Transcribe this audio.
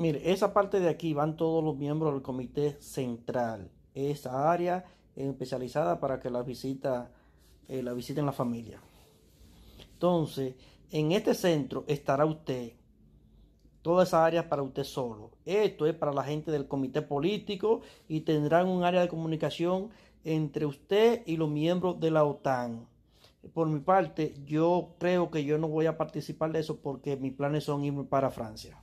Mire, esa parte de aquí van todos los miembros del comité central. Esa área especializada para que la visita eh, la visiten la familia. Entonces, en este centro estará usted. Toda esa área para usted solo. Esto es para la gente del comité político y tendrán un área de comunicación entre usted y los miembros de la OTAN. Por mi parte, yo creo que yo no voy a participar de eso porque mis planes son irme para Francia.